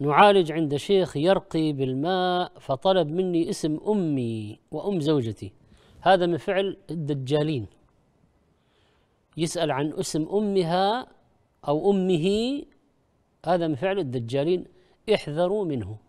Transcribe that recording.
نعالج عند شيخ يرقي بالماء فطلب مني اسم امي وام زوجتي هذا من فعل الدجالين يسال عن اسم امها او امه هذا من فعل الدجالين احذروا منه